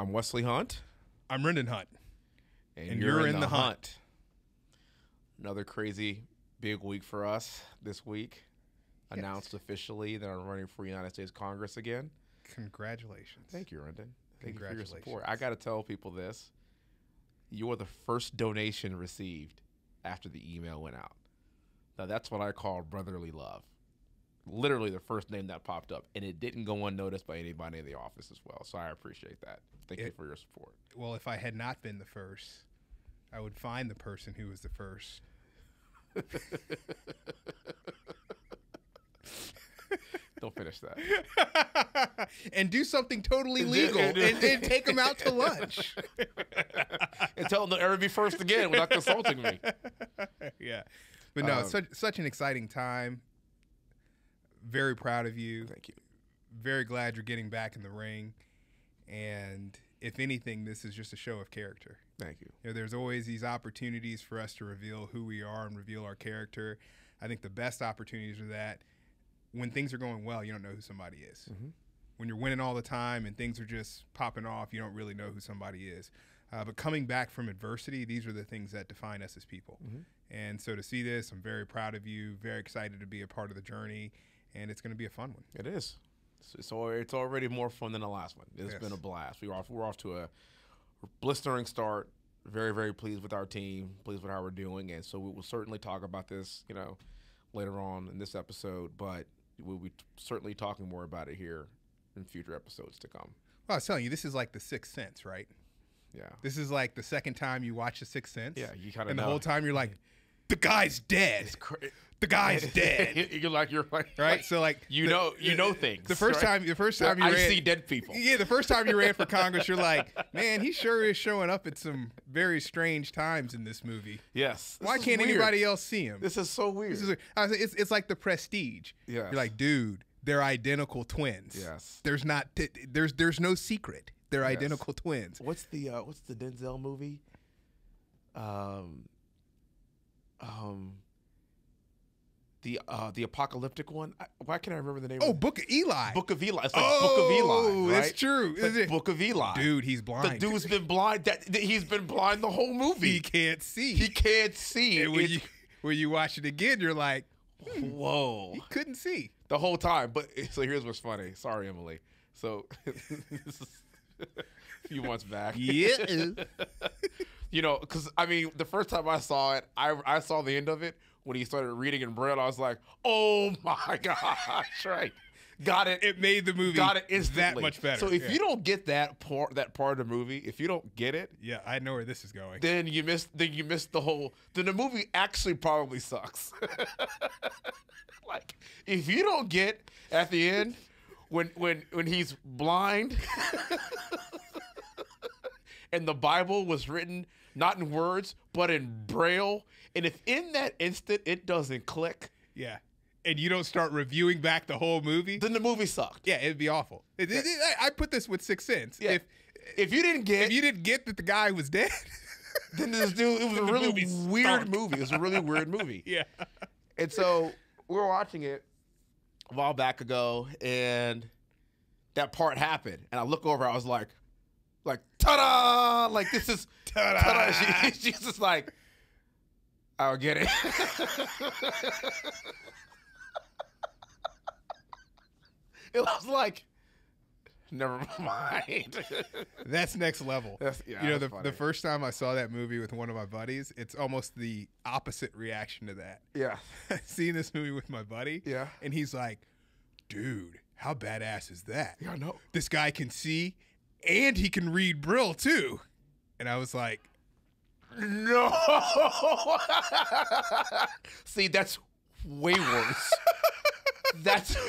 I'm Wesley Hunt. I'm Rendon Hunt. And, and you're, you're, in, the, the hunt. hunt. Another crazy big week for us this week. Yes. Announced officially that I'm running for United States Congress again. Congratulations. Thank you, Rendon. Thank Congratulations. You for your support. I got to tell people this. You are the first donation received after the email went out. Now, that's what I call brotherly love literally the first name that popped up, and it didn't go unnoticed by anybody in the office as well. So I appreciate that. Thank it, you for your support. Well, if I had not been the first, I would find the person who was the first. Don't finish that. and do something totally legal and, then take them out to lunch. and tell them they'll ever be first again without consulting me. Yeah. But no, um, such, such an exciting time very proud of you. Thank you. Very glad you're getting back in the ring. And if anything, this is just a show of character. Thank you. you know, there's always these opportunities for us to reveal who we are and reveal our character. I think the best opportunities are that when things are going well, you don't know who somebody is. Mm-hmm. When you're winning all the time and things are just popping off, you don't really know who somebody is. Uh, but coming back from adversity, these are the things that define us as people. Mm-hmm. And so to see this, I'm very proud of you, very excited to be a part of the journey and it's going to be a fun one. It is. So it's already more fun than the last one. It's yes. been a blast. We are off, we're off to a blistering start. Very, very pleased with our team, pleased with how we're doing. And so we will certainly talk about this, you know, later on in this episode, but we'll be certainly talking more about it here in future episodes to come. Well, I was telling you, this is like the sixth sense, right? Yeah. This is like the second time you watch The Sixth Sense. Yeah, you kind of. And the whole time you're like, the guy's dead. the guy's dead. you're like you're like right. So like you the, know you know things. The first right? time the first time you I ran, see dead people. Yeah, the first time you ran for Congress, you're like, man, he sure is showing up at some very strange times in this movie. Yes. Why can't weird. anybody else see him? This is so weird. This is, it's it's like the Prestige. Yeah. You're like, dude, they're identical twins. Yes. There's not there's there's no secret. They're yes. identical twins. What's the uh, what's the Denzel movie? Um, um, the uh, the apocalyptic one. why can't I remember the name? Oh, Book of Eli. Book of Eli. It's like oh, Book of Eli. Oh, right? It's true. It's like it? Book of Eli. Dude, he's blind. The dude's been blind. That, he's been blind the whole movie. He can't see. He can't see. And when you when you watch it again, you're like, hmm, whoa. He couldn't see the whole time. But so here's what's funny. Sorry, Emily. So this is a few months back. Yeah. you know, because I mean, the first time I saw it, I I saw the end of it when he started reading in braille. I was like, oh my gosh, right. Got it. It made the movie. Got it It's That much better. So if yeah. you don't get that part, that part of the movie, if you don't get it, yeah, I know where this is going. Then you miss. Then you miss the whole. Then the movie actually probably sucks. like if you don't get at the end when when when he's blind and the Bible was written not in words but in braille, and if in that instant it doesn't click, yeah, and you don't start reviewing back the whole movie, then the movie sucked. Yeah, it'd be awful. It, it, it, I put this with Six Sense. Yeah. If if you didn't get if you didn't get that the guy was dead, then this dude it was a really weird stunk. movie. It was a really weird movie. yeah, and so we were watching it a while back ago, and that part happened, and I look over, I was like, like ta-da, like this is ta-da. ta-da. She, she's just like, I'll get it. it was like, never mind. that's next level. That's, yeah, you know, the, the, first time I saw that movie with one of my buddies, it's almost the opposite reaction to that. Yeah. Seeing this movie with my buddy. Yeah. And he's like, dude, how badass is that? Yeah, I know. This guy can see, and he can read Brill too. And I was like, no. See, that's way worse. That's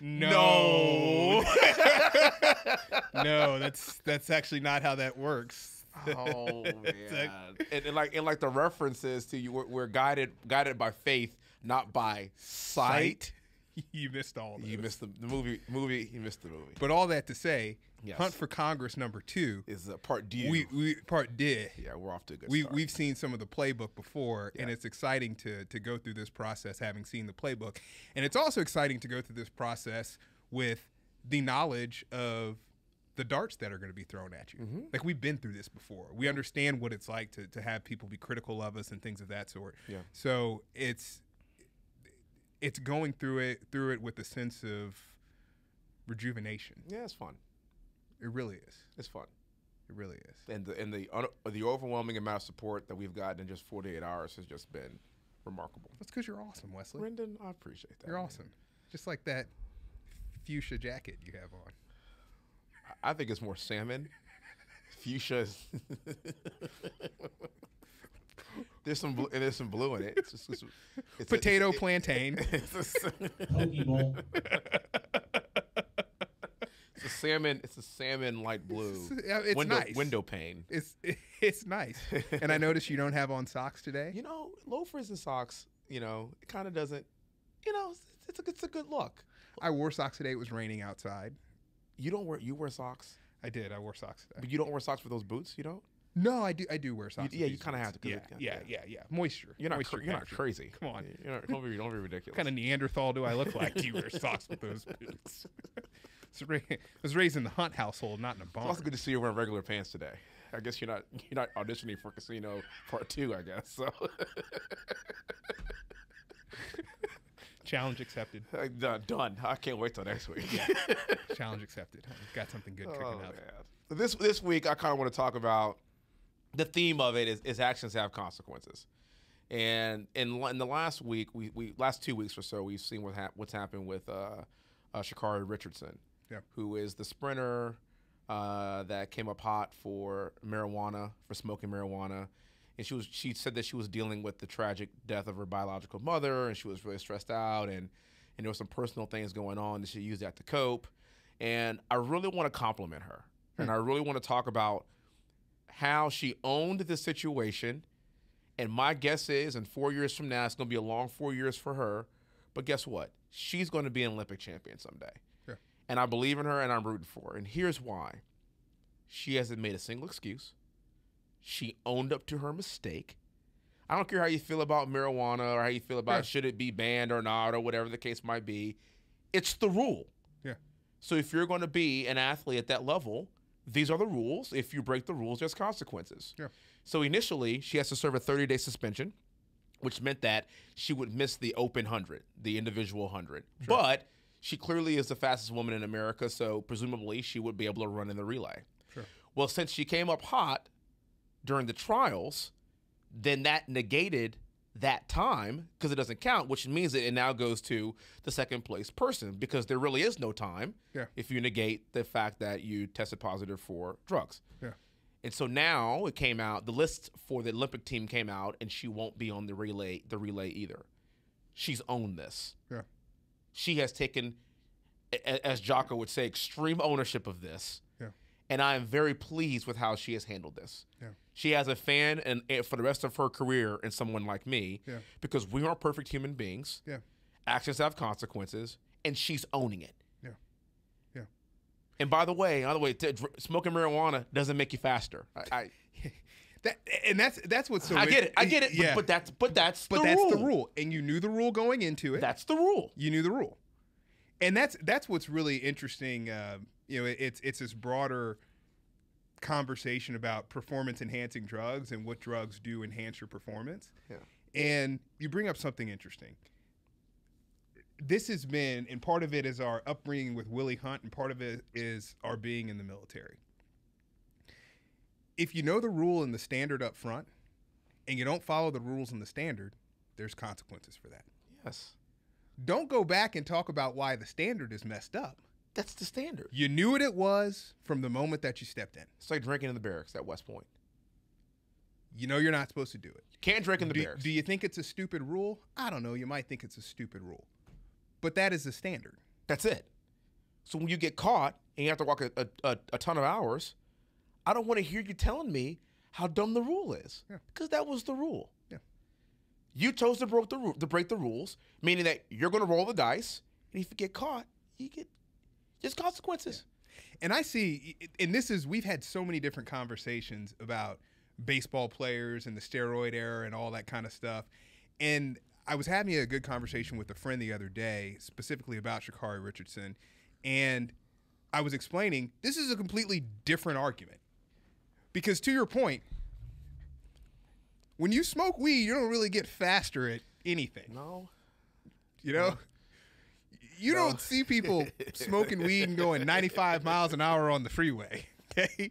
no, no. That's that's actually not how that works. oh man! Like, and, and, like and like the references to you, we're, guided guided by faith, not by sight. sight you missed all. You missed the, the, movie. Movie. You missed the movie. But all that to say, yes. Hunt for Congress number two is a uh, part D. We, we part D. Yeah, we're off to a good. We start. we've seen some of the playbook before, yeah. and it's exciting to to go through this process having seen the playbook, and it's also exciting to go through this process with the knowledge of the darts that are going to be thrown at you. Mm-hmm. Like we've been through this before. We understand what it's like to, to have people be critical of us and things of that sort. Yeah. So it's it's going through it through it with a sense of rejuvenation. Yeah, it's fun. It really is. It's fun. It really is. And the and the the overwhelming amount of support that we've gotten in just 48 hours has just been remarkable. That's because you're awesome, Wesley. Brendan, I appreciate that. You're man. awesome. Just like that fuchsia jacket you have on. I think it's more salmon. Fuchsia. There's some blue, and there's some blue in it. It's, just, it's, it's Potato a, plantain. It's a, it's a, salmon. It's a salmon light blue. It's window, nice. Window pane. It's it's nice. And I noticed you don't have on socks today. You know, loafers and socks. You know, it kind of doesn't. You know, it's a it's a good look. I wore socks today. It was raining outside. You don't wear you wear socks. I did. I wore socks today. But you don't wear socks for those boots. You don't. No, I do. I do wear socks. You, yeah, you kind of have to. Yeah, yeah, yeah, yeah, yeah. Moisture. You're not. Moisture cr- you're not crazy. Come on. You're not, don't, be, don't be ridiculous. what kind of Neanderthal do I look like? Do you wear socks with those boots? I was raised in the Hunt household, not in a barn. It's also good to see you wearing regular pants today. I guess you're not you're not auditioning for Casino Part Two. I guess so. Challenge accepted. Uh, done. I can't wait till next week. Challenge accepted. Got something good oh, cooking up. Man. This this week, I kind of want to talk about the theme of it is, is actions have consequences. And in, in the last week, we, we last two weeks or so, we've seen what hap- what's happened with uh, uh, Shakari Richardson, yeah. who is the sprinter uh, that came up hot for marijuana, for smoking marijuana. And she was she said that she was dealing with the tragic death of her biological mother, and she was really stressed out, and and there were some personal things going on, and she used that to cope. And I really want to compliment her, hmm. and I really want to talk about – how she owned the situation. And my guess is, in four years from now, it's going to be a long four years for her. But guess what? She's going to be an Olympic champion someday. Sure. And I believe in her and I'm rooting for her. And here's why she hasn't made a single excuse. She owned up to her mistake. I don't care how you feel about marijuana or how you feel about yeah. should it be banned or not or whatever the case might be. It's the rule. Yeah. So if you're going to be an athlete at that level, these are the rules. If you break the rules, there's consequences. Yeah. So initially, she has to serve a 30 day suspension, which meant that she would miss the open 100, the individual 100. Sure. But she clearly is the fastest woman in America, so presumably she would be able to run in the relay. Sure. Well, since she came up hot during the trials, then that negated that time because it doesn't count, which means that it now goes to the second place person because there really is no time yeah. if you negate the fact that you tested positive for drugs. Yeah. And so now it came out, the list for the Olympic team came out, and she won't be on the relay the relay either. She's owned this. Yeah. She has taken, as Jocko would say, extreme ownership of this and I am very pleased with how she has handled this. Yeah. She has a fan, and, and for the rest of her career, and someone like me, yeah. because we aren't perfect human beings. Yeah. Actions have consequences, and she's owning it. Yeah. Yeah. And by the way, by the way, smoking marijuana doesn't make you faster. I, I That, and that's that's what's so. I get it. I get it. Yeah. But, but that's but that's but the that's rule. the rule, and you knew the rule going into it. That's the rule. You knew the rule, and that's that's what's really interesting. Uh, you know, it, it's it's this broader conversation about performance enhancing drugs and what drugs do enhance your performance. Yeah. And you bring up something interesting. This has been, and part of it is our upbringing with Willie Hunt, and part of it is our being in the military. If you know the rule and the standard up front, and you don't follow the rules and the standard, there's consequences for that. Yes. Don't go back and talk about why the standard is messed up. That's the standard. You knew what it was from the moment that you stepped in. It's like drinking in the barracks at West Point. You know you're not supposed to do it. Can't drink in the do, barracks. Do you think it's a stupid rule? I don't know. You might think it's a stupid rule, but that is the standard. That's it. So when you get caught and you have to walk a, a, a ton of hours, I don't want to hear you telling me how dumb the rule is because that was the rule. Yeah. You chose to broke the to break the rules, meaning that you're going to roll the dice, and if you get caught, you get just consequences. Yeah. And I see, and this is, we've had so many different conversations about baseball players and the steroid era and all that kind of stuff. And I was having a good conversation with a friend the other day, specifically about Shakari Richardson. And I was explaining this is a completely different argument. Because to your point, when you smoke weed, you don't really get faster at anything. No. You know? you don't see people smoking weed and going 95 miles an hour on the freeway. Okay,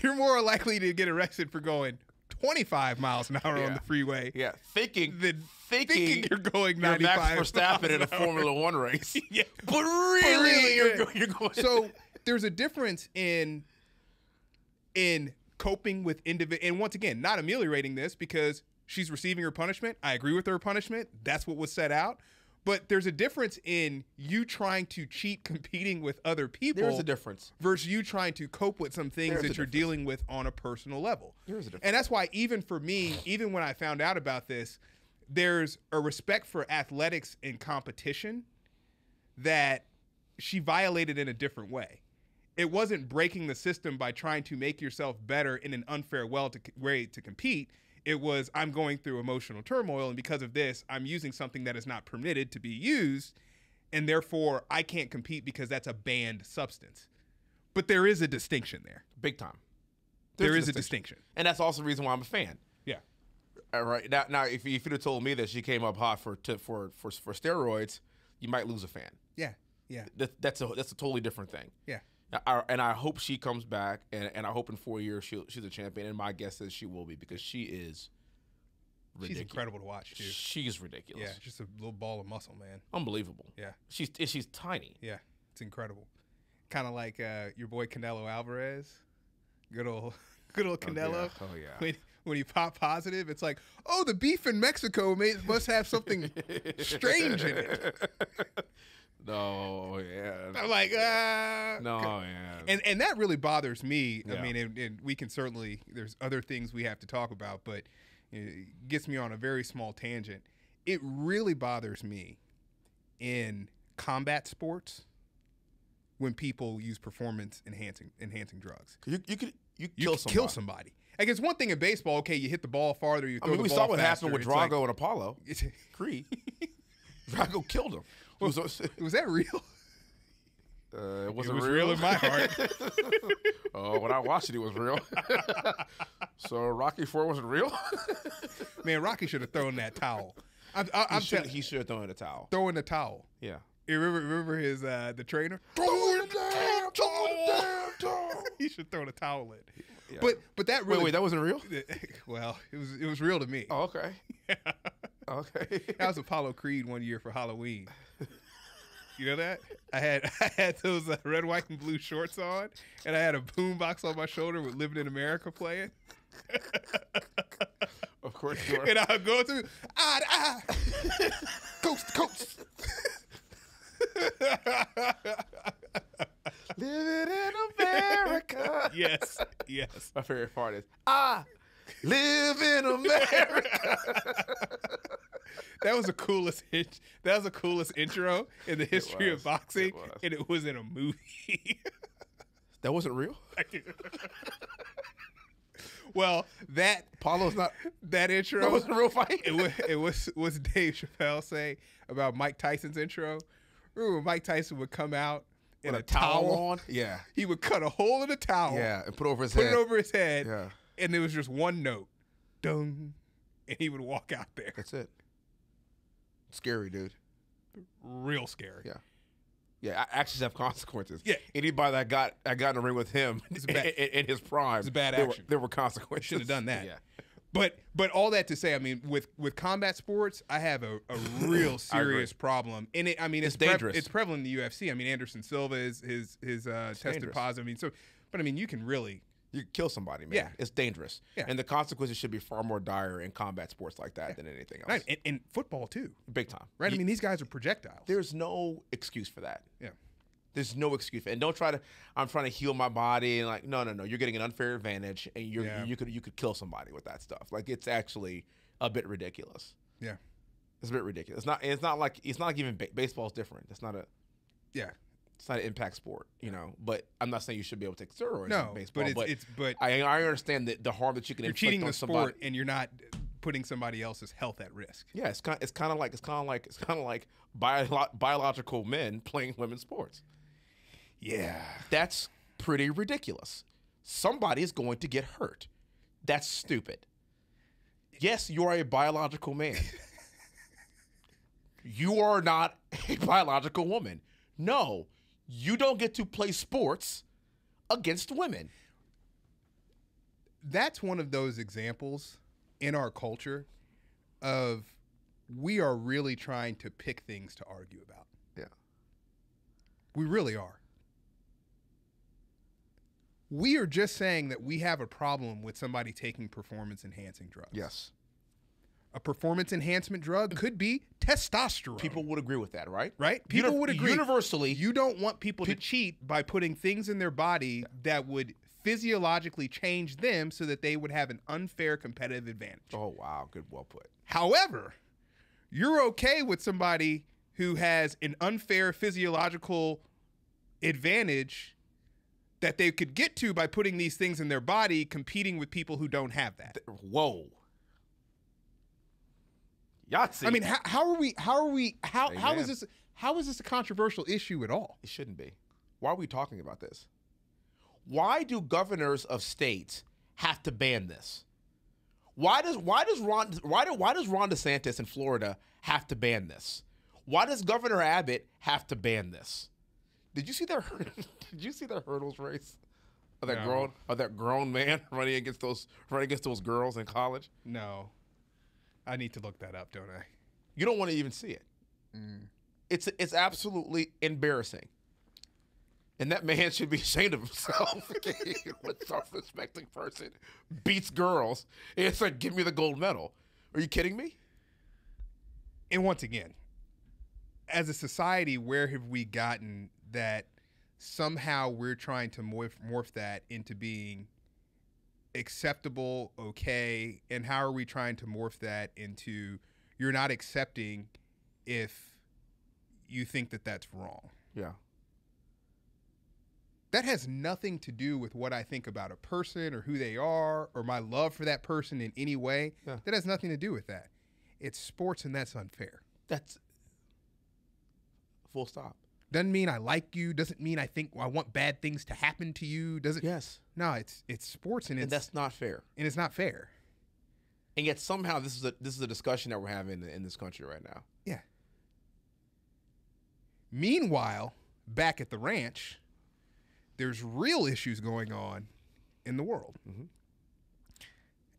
you're more likely to get arrested for going 25 miles an hour yeah. on the freeway. Yeah, thinking than thinking, thinking you're going 95 you're Max Verstappen in a Formula One race. yeah, but really, but really you're, yeah. you're going. So there's a difference in in coping with individual. And once again, not ameliorating this because she's receiving her punishment. I agree with her punishment. That's what was set out. But there's a difference in you trying to cheat competing with other people. There's a difference. Versus you trying to cope with some things there's that you're difference. dealing with on a personal level. There's a difference. And that's why, even for me, even when I found out about this, there's a respect for athletics and competition that she violated in a different way. It wasn't breaking the system by trying to make yourself better in an unfair way to, way to compete. It was I'm going through emotional turmoil, and because of this, I'm using something that is not permitted to be used, and therefore I can't compete because that's a banned substance. But there is a distinction there, big time. There's there is a distinction. a distinction, and that's also the reason why I'm a fan. Yeah. All uh, right. Now, now if, if you'd have told me that she came up hot for to, for for for steroids, you might lose a fan. Yeah. Yeah. That, that's a that's a totally different thing. Yeah and I hope she comes back, and, and I hope in four years she she's a champion. And my guess is she will be because she is. Ridiculous. She's incredible to watch too. She's ridiculous. Yeah, just a little ball of muscle, man. Unbelievable. Yeah, she's she's tiny. Yeah, it's incredible. Kind of like uh, your boy Canelo Alvarez, good old good old oh, Canelo. Oh yeah. Oh, yeah. When, when he pop positive, it's like, oh, the beef in Mexico may, must have something strange in it. No, oh, yeah. I'm like, ah. No, yeah. And and that really bothers me. Yeah. I mean, and, and, we can certainly there's other things we have to talk about, but it gets me on a very small tangent. It really bothers me in combat sports when people use performance enhancing enhancing drugs. You you could you, you kill, somebody. kill somebody. Like it's one thing in baseball, okay, you hit the ball farther, you throw I mean, the we ball saw what faster. happened with Drago like, and Apollo. Cree. Drago killed him was, was that real? Uh, it wasn't it was real. real. in my heart. uh, when I watched it, it was real. so Rocky Four wasn't real. Man, Rocky should have thrown that towel. I'm, I, I'm he, should, he should have thrown the towel. Throwing the towel. Yeah. You remember, remember his uh, the trainer? Throw the damn towel. damn towel. he should throw the towel in. Yeah. But but that really wait, wait that wasn't real. Well, it was it was real to me. Oh, okay. Yeah. Oh, okay. I was Apollo Creed one year for Halloween. You know that? I had I had those uh, red, white, and blue shorts on, and I had a boombox on my shoulder with "Living in America" playing. Of course you are. And I'll go to ah ah, coast to coast. Living in America. Yes, yes. My favorite part is I ah, live in America. that was the coolest that was the coolest intro in the history of boxing, it and it was in a movie. that wasn't real. well, that Paulo's not that intro. That wasn't a real fight. it was it was Dave Chappelle say about Mike Tyson's intro. Remember Mike Tyson would come out in a, a towel? towel? on? Yeah. He would cut a hole in the towel. Yeah, and put over his put head. Put it over his head. Yeah. And it was just one note. Dung. And he would walk out there. That's it. Scary, dude. Real scary. Yeah. Yeah, actions have consequences. Yeah, anybody that got that got in a ring with him bad, in, in, his prime, it's a bad action. There were, there were consequences. Should have done that. Yeah, but but all that to say, I mean, with with combat sports, I have a, a real serious problem. And it, I mean, it's, it's dangerous. Pre- it's prevalent in the UFC. I mean, Anderson Silva is his his uh, tested dangerous. positive. I mean, so but I mean, you can really you kill somebody, man. Yeah. It's dangerous. Yeah. And the consequences should be far more dire in combat sports like that yeah. than anything else. Right. And, and, football, too. Big time. Right? You, I mean, these guys are projectiles. There's no excuse for that. Yeah. There's no excuse And don't try to, I'm trying to heal my body. And like, no, no, no. You're getting an unfair advantage and you're, yeah. you could, you could kill somebody with that stuff. Like, it's actually a bit ridiculous. Yeah. It's a bit ridiculous. It's not, it's not like, it's not like even ba- baseball's different. That's not a, yeah it's not an impact sport, you know. But I'm not saying you should be able to steroids no, baseball. But it's, but it's but I, I understand that the harm that you can you're cheating the somebody. sport and you're not putting somebody else's health at risk. Yeah, it's kind it's kind of like it's kind of like it's kind of like bio- biological men playing women's sports. Yeah, that's pretty ridiculous. Somebody is going to get hurt. That's stupid. Yes, you are a biological man. you are not a biological woman. No, you don't get to play sports against women. That's one of those examples in our culture of we are really trying to pick things to argue about. Yeah. We really are. We are just saying that we have a problem with somebody taking performance enhancing drugs. Yes a performance enhancement drug could be testosterone. People would agree with that, right? Right? People would agree. Universally, you don't want people to cheat by putting things in their body that would physiologically change them so that they would have an unfair competitive advantage. Oh, wow. Good, well put. However, you're okay with somebody who has an unfair physiological advantage that they could get to by putting these things in their body competing with people who don't have that. Whoa. Yahtzee. I mean, how, how are we? How are we? How Amen. how is this? How is this a controversial issue at all? It shouldn't be. Why are we talking about this? Why do governors of states have to ban this? Why does why does Ron why do, why does Ron DeSantis in Florida have to ban this? Why does Governor Abbott have to ban this? Did you see their did you see their hurdles race? Of that no. grown of that grown man running against those running against those girls in college? No. I need to look that up, don't I? You don't want to even see it. Mm. It's it's absolutely embarrassing. And that man should be ashamed of himself. what self-respecting person beats girls? It's like, give me the gold medal. Are you kidding me? And once again, as a society, where have we gotten that somehow we're trying to morph, morph that into being acceptable, okay, and how are we trying to morph that into you're not accepting if you think that that's wrong. Yeah. That has nothing to do with what I think about a person or who they are or my love for that person in any way. Yeah. That has nothing to do with that. It's sports and that's unfair. That's full stop doesn't mean I like you. Doesn't mean I think I want bad things to happen to you. Doesn't. Yes. No, it's it's sports, and, and it's, that's not fair. And it's not fair. And yet somehow this is a this is a discussion that we're having in, this country right now. Yeah. Meanwhile, back at the ranch, there's real issues going on in the world. Mm-hmm.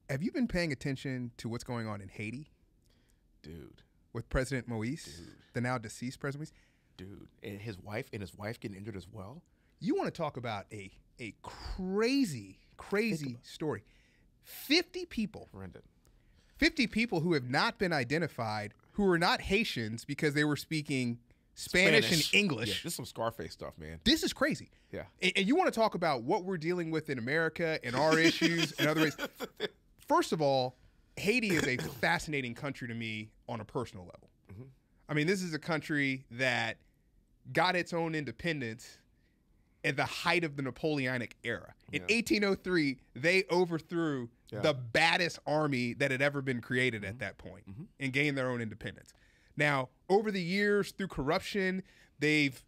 Have you been paying attention to what's going on in Haiti, dude? With President Moise, dude. the now deceased President Moise dude, and his wife and his wife getting injured as well. You want to talk about a a crazy, crazy story? Fifty people. Horrendous. Fifty people who have not been identified, who are not Haitians because they were speaking Spanish, Spanish. and English. Yeah, this is some Scarface stuff, man. This is crazy. Yeah. And, and you want to talk about what we're dealing with in America and our issues and other ways. First of all, Haiti is a fascinating country to me on a personal level. Mm-hmm. I mean, this is a country that got its own independence at the height of the Napoleonic era. In yeah. 1803, they overthrew yeah. the baddest army that had ever been created mm-hmm. at that point mm-hmm. and gained their own independence. Now, over the years, through corruption, they've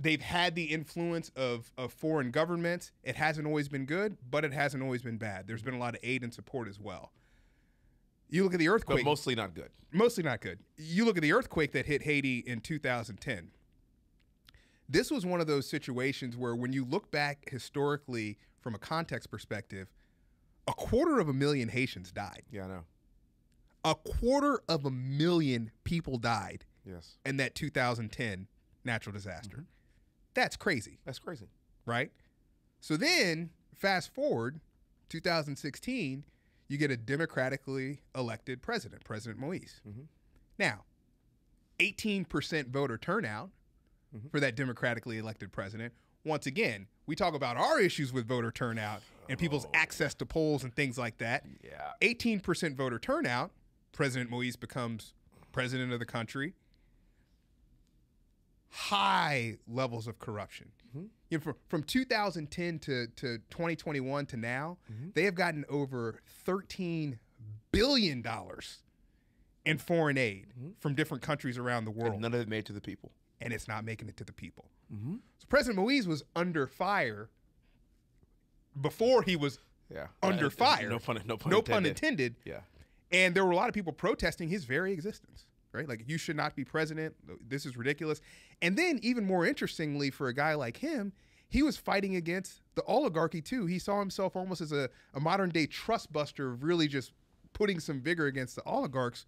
they've had the influence of, of foreign governments. It hasn't always been good, but it hasn't always been bad. There's been a lot of aid and support as well. You look at the earthquake. But mostly not good. Mostly not good. You look at the earthquake that hit Haiti in 2010 this was one of those situations where when you look back historically from a context perspective, a quarter of a million Haitians died. Yeah, I know. A quarter of a million people died. Yes. In that 2010 natural disaster. Mm-hmm. That's crazy. That's crazy. Right? So then fast forward 2016, you get a democratically elected president, President Moise. Mm-hmm. Now, 18% voter turnout mm-hmm. for that democratically elected president. Once again, we talk about our issues with voter turnout and people's oh. access to polls and things like that. Yeah. 18% voter turnout, President Moise becomes president of the country. High levels of corruption. Mm-hmm. You know, from, from 2010 to, to 2021 to now, mm-hmm. they have gotten over $13 billion in foreign aid mm-hmm. from different countries around the world. And none of it made to the people and it's not making it to the people. Mm-hmm. So President Moise was under fire before he was yeah. under uh, fire. No pun, no pun, no intended. pun intended. Yeah. And there were a lot of people protesting his very existence, right? Like, you should not be president. This is ridiculous. And then, even more interestingly, for a guy like him, he was fighting against the oligarchy too. He saw himself almost as a, a modern day trust buster, really just putting some vigor against the oligarchs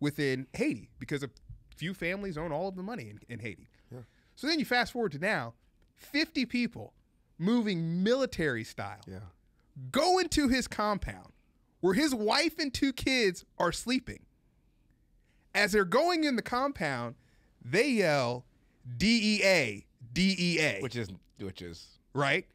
within Haiti because of few families own all of the money in, in Haiti. Yeah. So then you fast forward to now, 50 people moving military style yeah. go into his compound where his wife and two kids are sleeping. As they're going in the compound, they yell DEA, DEA. Which is which is right?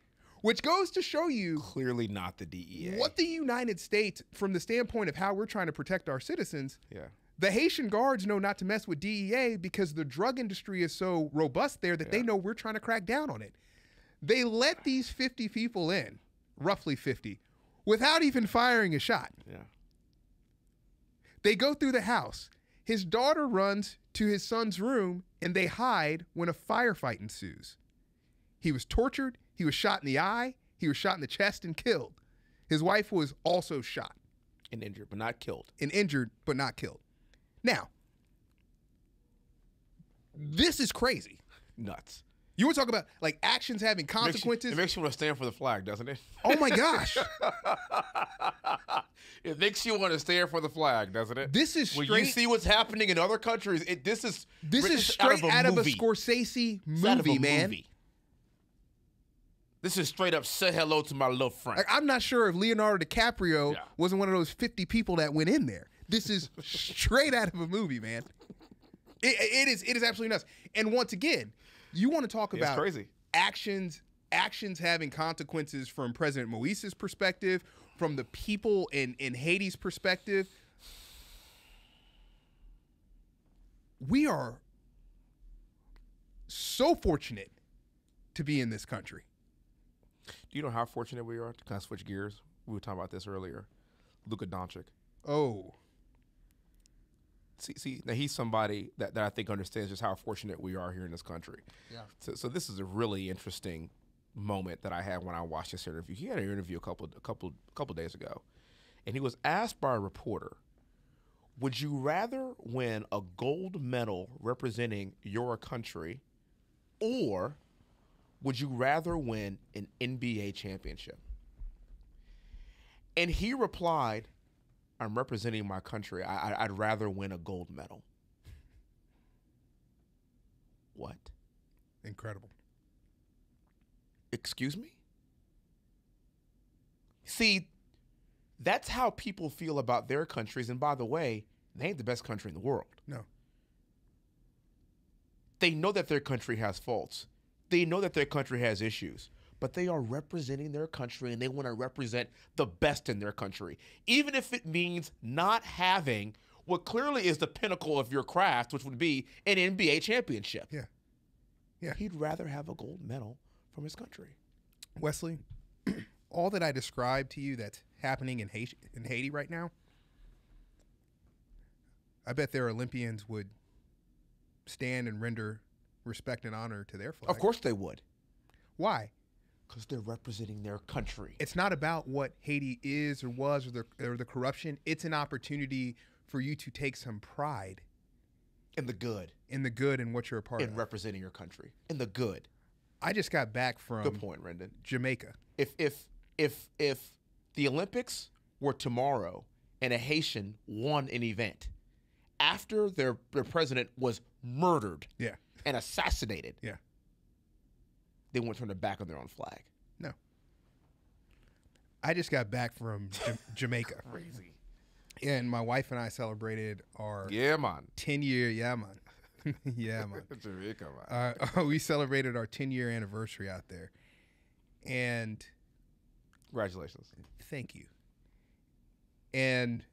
Which goes to show you clearly not the DEA. What the United States, from the standpoint of how we're trying to protect our citizens, yeah the Haitian guards know not to mess with DEA because the drug industry is so robust there that yeah. they know we're trying to crack down on it. They let these 50 people in, roughly 50, without even firing a shot. Yeah. They go through the house. His daughter runs to his son's room and they hide when a firefight ensues. He was tortured, he was shot in the eye, he was shot in the chest and killed. His wife was also shot and injured but not killed. And injured but not killed. Now, this is crazy. Nuts. You were talking about like actions having consequences. It makes you, you want to stand for the flag, doesn't it? Oh my gosh! it makes you want to stand for the flag, doesn't it? This is straight, when you see what's happening in other countries. It, this is this is straight out of a, out of a Scorsese movie, a man. Movie. This is straight up say hello to my little friend. Like, I'm not sure if Leonardo DiCaprio yeah. wasn't one of those 50 people that went in there. This is straight out of a movie, man. It, it is it is absolutely nuts. And once again, you want to talk it's about crazy. actions actions having consequences from President Moise's perspective, from the people in in Haiti's perspective. We are so fortunate to be in this country. Do you know how fortunate we are? To kind of switch gears, we were talking about this earlier. Luka Doncic. Oh, see, see now he's somebody that, that I think understands just how fortunate we are here in this country. Yeah. So, so this is a really interesting moment that I had when I watched this interview. He had an interview a couple a couple a couple days ago, and he was asked by a reporter, "Would you rather win a gold medal representing your country, or would you rather win an NBA championship?" And he replied, I'm representing my country. I, I'd rather win a gold medal. What? Incredible. Excuse me? See, that's how people feel about their countries. And by the way, they ain't the best country in the world. No. They know that their country has faults, they know that their country has issues but they are representing their country and they want to represent the best in their country, even if it means not having what clearly is the pinnacle of your craft, which would be an NBA championship. Yeah. Yeah. He'd rather have a gold medal from his country. Wesley, all that I described to you that's happening in Haiti, in Haiti right now, I bet their Olympians would stand and render respect and honor to their flag. Of course they would. Why? because they're representing their country. It's not about what Haiti is or was or the, or the corruption. It's an opportunity for you to take some pride in the good, in the good, and what you're a part in of, in representing your country, in the good. I just got back from good point, Rendon. Jamaica. If if if if the Olympics were tomorrow and a Haitian won an event after their their president was murdered, yeah. and assassinated, yeah they won't turn their back on their own flag. No. I just got back from J- Jamaica. Crazy. And my wife and I celebrated our yeah man ten year yeah man yeah man Jamaica man. Uh, oh, we celebrated our ten year anniversary out there, and congratulations. Thank you. And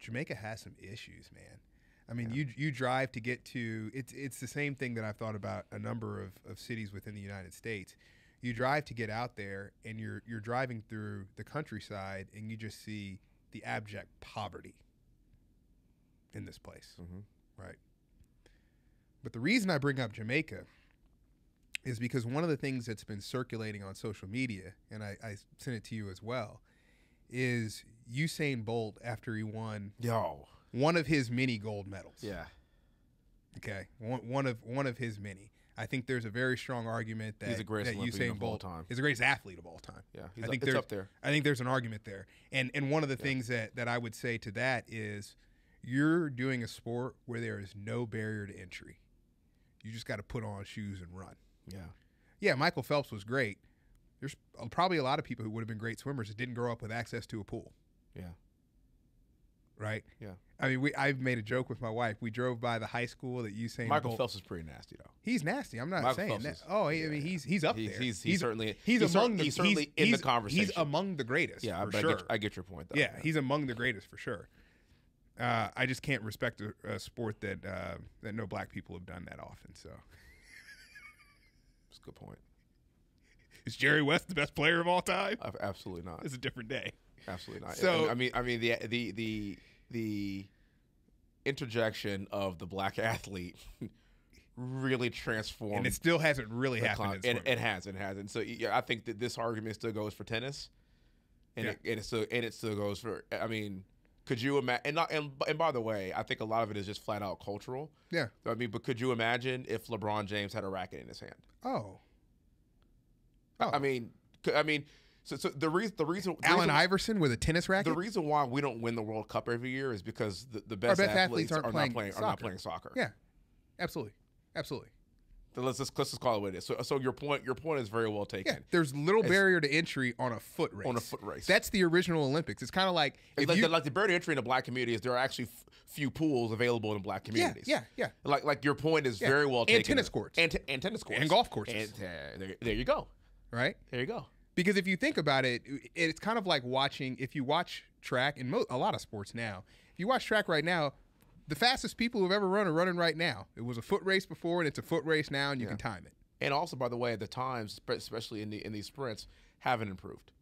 Jamaica has some issues, man. I mean, yeah. you you drive to get to it's it's the same thing that I've thought about a number of, of cities within the United States. You drive to get out there, and you're you're driving through the countryside, and you just see the abject poverty in this place, mm-hmm. right? But the reason I bring up Jamaica is because one of the things that's been circulating on social media, and I, I sent it to you as well, is Usain Bolt after he won. Yo one of his many gold medals. Yeah. Okay. One, one of one of his many. I think there's a very strong argument that he's the greatest that Olympian Usain of Bolt all time. is the greatest athlete of all time. Yeah, I think there's, up there. I think there's an argument there, and and one of the yeah. things that that I would say to that is, you're doing a sport where there is no barrier to entry. You just got to put on shoes and run. Yeah, yeah. Michael Phelps was great. There's probably a lot of people who would have been great swimmers that didn't grow up with access to a pool. Yeah. Right. Yeah. I mean, we I've made a joke with my wife. We drove by the high school that you say. Michael Bolt, Phelps is pretty nasty though. He's nasty. I'm not Michael saying Phelps that. Is, oh, he, I mean, he's he's up he's, there. He's, he's, he's certainly he's, he's among the, he's certainly in the conversation. He's among the greatest. Yeah, but sure. I, get, I, get, your point. though. Yeah, yeah, he's among the greatest for sure. Uh, I just can't respect a, a sport that uh, that no black people have done that often. So, it's a good point. Is Jerry West the best player of all time? Absolutely not. It's a different day. Absolutely not. So I mean, I mean the the the the interjection of the black athlete really transformed. And it still hasn't really happened. Con- and, it has, it has. And so yeah, I think that this argument still goes for tennis, and yeah. it, and it still and it still goes for. I mean, could you imagine? And, and and by the way, I think a lot of it is just flat out cultural. Yeah. I mean, but could you imagine if LeBron James had a racket in his hand? Oh. oh. I mean, I mean, so, so the reason the reason Allen reason, Iverson with a tennis racket. The reason why we don't win the World Cup every year is because the, the best, best athletes, athletes are playing not playing soccer. are not playing soccer. Yeah, absolutely, absolutely. let's just let's just call it what it is. So, so your point your point is very well taken. Yeah, there's little it's, barrier to entry on a foot race. On a foot race. That's the original Olympics. It's kind of like if like, you, like the barrier to entry in the black community is there are actually f- few pools available in the black communities. Yeah, yeah. yeah. Like like your point is yeah. very well taken. And tennis courts. And, t- and tennis courts. And golf courses. And, uh, there, there you go. Right. There you go because if you think about it, it's kind of like watching. If you watch track and mo- a lot of sports now, if you watch track right now, the fastest people who've ever run are running right now. It was a foot race before, and it's a foot race now, and you yeah. can time it. And also, by the way, the times, especially in the in these sprints, haven't improved.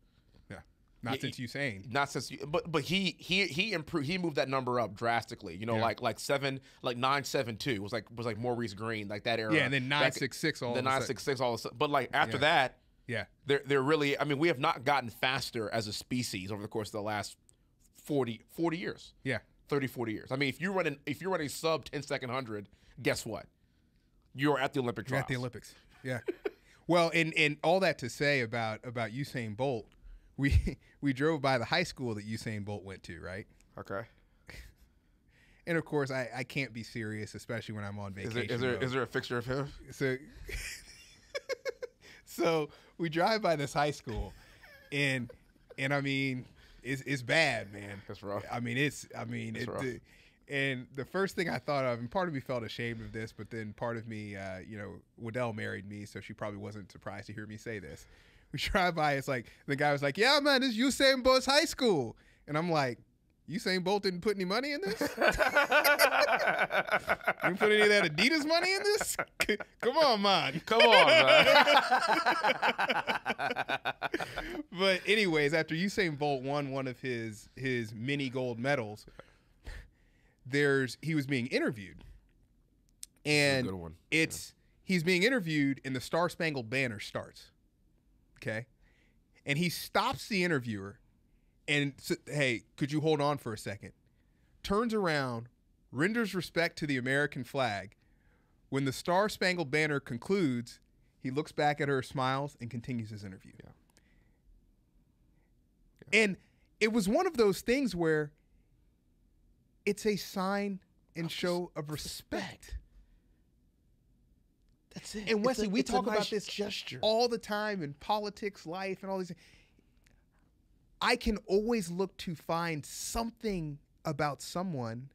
Yeah, not yeah, since he, Usain. Not since, you, but but he he he improved. He moved that number up drastically. You know, yeah. like like seven, like nine seven two was like was like Maurice Green, like that era. Yeah, and then nine back, six six all. The nine six six all. But like after that yeah. They're, they're really, I mean, we have not gotten faster as a species over the course of the last 40, 40 years. Yeah. 30, 40 years. I mean, if you run an, if you run a sub 10 second 100, guess what? You're at the Olympic trials. You're at the Olympics. Yeah. well, and, and all that to say about, about Usain Bolt, we, we drove by the high school that Usain Bolt went to, right? Okay. And of course, I, I can't be serious, especially when I'm on vacation. Is there, is there, is there a fixture of him? So, so we drive by this high school, and and I mean, it's it's bad, man. That's rough. I mean, it's I mean, it's it, rough. The, and the first thing I thought of, and part of me felt ashamed of this, but then part of me, uh, you know, Waddell married me, so she probably wasn't surprised to hear me say this. We drive by, it's like the guy was like, "Yeah, man, this Usain Bolt's High School," and I'm like, Usain Bolt didn't put any money in this? you didn't put any of that Adidas money in this? Come on, man. Come on, man. but anyways, after Usain Bolt won one of his his mini gold medals, there's he was being interviewed. And it's yeah. he's being interviewed and the Star Spangled Banner starts. Okay? And he stops the interviewer and hey, could you hold on for a second? Turns around, renders respect to the American flag. When the Star Spangled Banner concludes, he looks back at her, smiles, and continues his interview. Yeah. Yeah. And it was one of those things where it's a sign and of show of respect. respect. That's it. And Wesley, a, we talk nice about this gesture all the time in politics, life, and all these things I can always look to find something about someone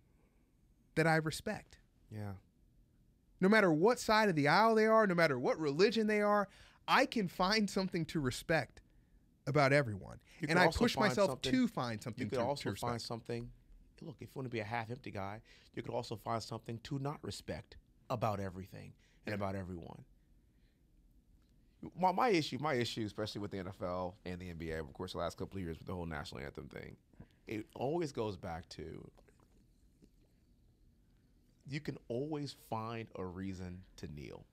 that I respect. Yeah. No matter what side of the aisle they are, no matter what religion they are, I can find something to respect about everyone. And I push myself to find something. You could to, also to find something. Look, if you want to be a half-empty guy, you could also find something to not respect about everything and yeah. about everyone my, my issue, my issue, especially with the NFL and the NBA, of course, the last couple of years with the whole national anthem thing, it always goes back to you can always find a reason to kneel,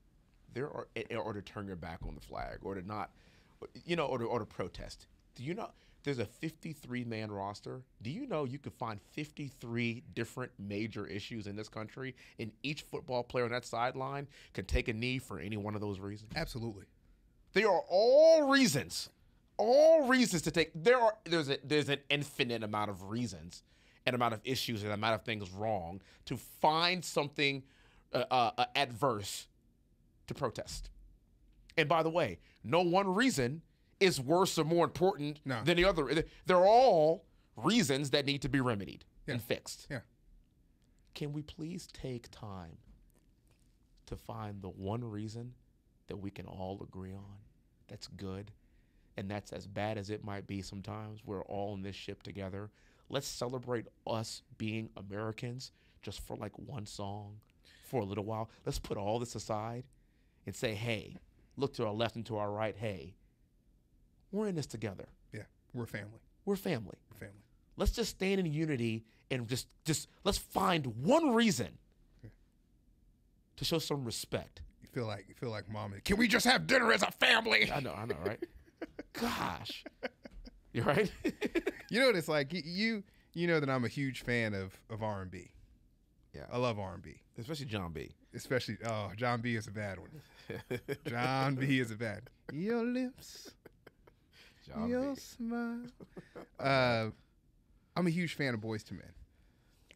there are or to turn your back on the flag, or to not, you know, or to, or to protest. Do you know there's a 53 man roster? Do you know you could find 53 different major issues in this country, and each football player on that sideline can take a knee for any one of those reasons? Absolutely. They are all reasons, all reasons to take. There are there's a there's an infinite amount of reasons, and amount of issues, and amount of things wrong to find something uh, uh, uh adverse to protest. And by the way, no one reason is worse or more important no. than the other. They're all reasons that need to be remedied yeah. and fixed. Yeah. Can we please take time to find the one reason that we can all agree on. That's good. And that's as bad as it might be sometimes. We're all in this ship together. Let's celebrate us being Americans just for like one song for a little while. Let's put all this aside and say, hey, look to our left and to our right. Hey, we're in this together. Yeah, we're family. We're family. We're family. Let's just stand in unity and just just let's find one reason yeah. to show some respect feel like feel like mom. Can we just have dinner as a family? I know, I know, right? Gosh, you're right. you know what it's like. You you know that I'm a huge fan of of R and B. Yeah, I love R and B, especially John B. Especially oh, John B is a bad one. John B is a bad. Your lips, John your B. smile. Uh, I'm a huge fan of Boys to Men.